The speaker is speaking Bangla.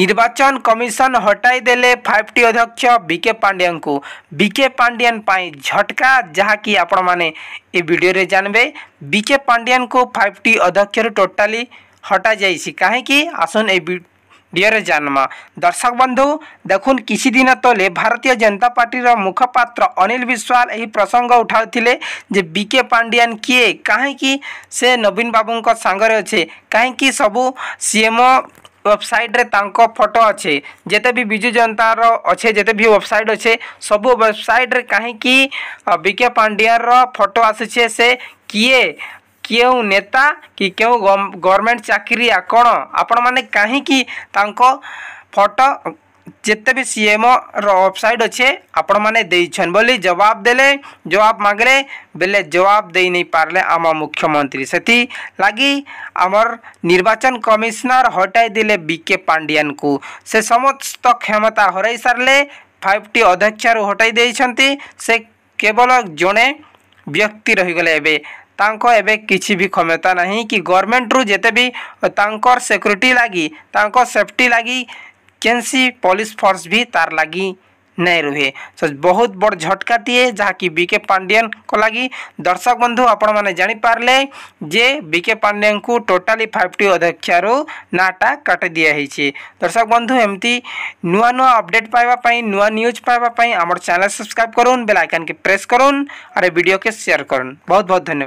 নির্বাচন কমিশন হটাই দেলে ফাইভটি অধ্যক্ষ বিকে পাণ্ডিয়ানকু বিকে পাণ্ডিয়ান পাই ঝটকা যাকি আপনার এ ভিডিওরে জানবে বিকে পাণ্ডিয়ানকু ফাইভটি অধ্যক্ষর টোটালি হটা যাইছি কী আসুন এই ডিয়ারে জানমা দর্শক বন্ধু দেখুন কিছু দিন তলে ভারতীয় জনতা পার্টির মুখপাত্র অনিল বিশ্বাল এই প্রসঙ্গ উঠাউলে যে বিকে পাণ্ডিয়ান কিয়ে কী সে নবীন বাবুঙ্ সাগরে অছে কী সবু সিএমও ୱେବସାଇଟ୍ରେ ତାଙ୍କ ଫଟୋ ଅଛି ଯେତେ ବି ବିଜୁ ଜନତାର ଅଛେ ଯେତେ ବି ୱେବସାଇଟ୍ ଅଛେ ସବୁ ୱେବସାଇଟ୍ରେ କାହିଁକି ବିକେ ପାଣ୍ଡିଆର ଫଟୋ ଆସୁଛେ ସେ କିଏ କେଉଁ ନେତା କି କେଉଁ ଗଭର୍ଣ୍ଣମେଣ୍ଟ ଚାକିରିଆ କ'ଣ ଆପଣମାନେ କାହିଁକି ତାଙ୍କ ଫଟୋ যেতে বি সিএমর ওয়েবসাইট অছে আপন মানে দেইছন বলি জবাব দেলে জবাব মাগলে বেলে জবাব দেই নেই পারলে আমার মুখ্যমন্ত্রী সেটি লাগি আমার নির্বাচন কমিশনার হটাই দিলে বিকে পাণ্ডিয়ান কু সে সমস্ত ক্ষমতা হরাই সারলে ফাইভটি অধ্যক্ষর হটাই দিয়েছেন সে কেবল জনে ব্যক্তি রহিগলে এবে ତାଙ୍କ ଏବେ କିଛି ବି କ୍ଷମତା ନାହିଁ କି ଗଭର୍ଣ୍ଣମେଣ୍ଟରୁ ଯେତେ ବି ତାଙ୍କର ସିକ୍ୟୁରିଟି ଲାଗି ତାଙ୍କ ସେଫ୍ଟି ଲାଗି କେନ୍ସି ପୋଲିସ୍ ଫୋର୍ସ ବି ତାର୍ ଲାଗି ନାଇଁ ରୁହେ ତ ବହୁତ ବଡ଼ ଝଟକାଟିଏ ଯାହାକି ବି କେ ପାଣ୍ଡିଆନଙ୍କ ଲାଗି ଦର୍ଶକ ବନ୍ଧୁ ଆପଣମାନେ ଜାଣିପାରିଲେ ଯେ ବି କେ ପାଣ୍ଡିଆଙ୍କୁ ଟୋଟାଲି ଫାଇଭ୍ ଟି ଅଧ୍ୟକ୍ଷରୁ ନାଁଟା କାଟି ଦିଆହେଇଛି ଦର୍ଶକ ବନ୍ଧୁ ଏମିତି ନୂଆ ନୂଆ ଅପଡ଼େଟ୍ ପାଇବା ପାଇଁ ନୂଆ ନ୍ୟୁଜ୍ ପାଇବା ପାଇଁ ଆମର ଚ୍ୟାନେଲ୍ ସବସ୍କ୍ରାଇବ୍ କରୁନ୍ ବେଲ୍ ଆଇକନ୍କେ ପ୍ରେସ୍ କରୁନ୍ ଆର୍ ଏ ଭିଡ଼ିଓକେ ସେୟାର୍ କରୁନ୍ ବହୁତ ବହୁତ ଧନ୍ୟବାଦ